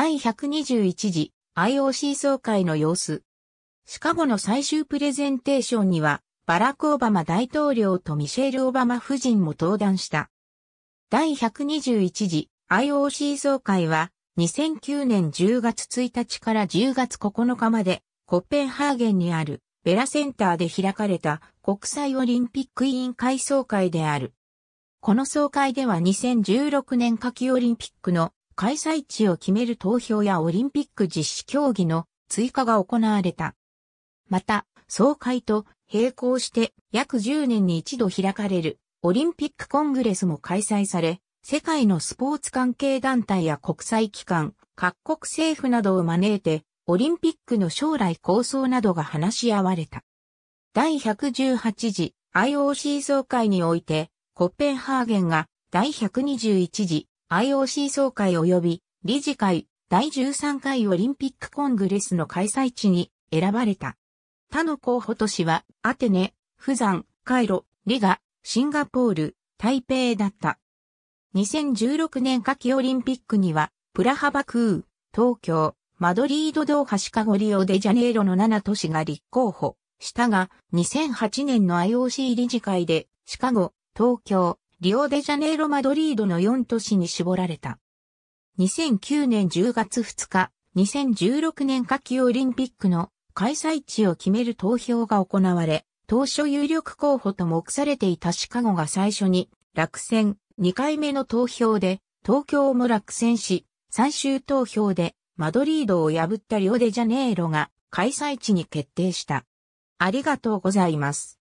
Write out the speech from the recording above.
第121次 IOC 総会の様子。シカゴの最終プレゼンテーションには、バラク・オバマ大統領とミシェル・オバマ夫人も登壇した。第121次 IOC 総会は、2009年10月1日から10月9日まで、コッペンハーゲンにあるベラセンターで開かれた国際オリンピック委員会総会である。この総会では2016年夏季オリンピックの開催地を決める投票やオリンピック実施競技の追加が行われた。また、総会と並行して約10年に一度開かれるオリンピックコングレスも開催され、世界のスポーツ関係団体や国際機関、各国政府などを招いて、オリンピックの将来構想などが話し合われた。第118次 IOC 総会において、コッペンハーゲンが第121次 IOC 総会及び理事会第13回オリンピックコングレスの開催地に選ばれた。他の候補都市はアテネ、フザン、カイロ、リガ、シンガポール、台北だった。2016年夏季オリンピックには、プラハバクー、東京、マドリードドーハシカゴリオデジャネイロの7都市が立候補したが、2008年の IOC 理事会で、シカゴ、東京、リオデジャネイロ・マドリードの4都市に絞られた。2009年10月2日、2016年夏季オリンピックの開催地を決める投票が行われ、当初有力候補と目されていたシカゴが最初に落選、2回目の投票で東京も落選し、最終投票でマドリードを破ったリオデジャネイロが開催地に決定した。ありがとうございます。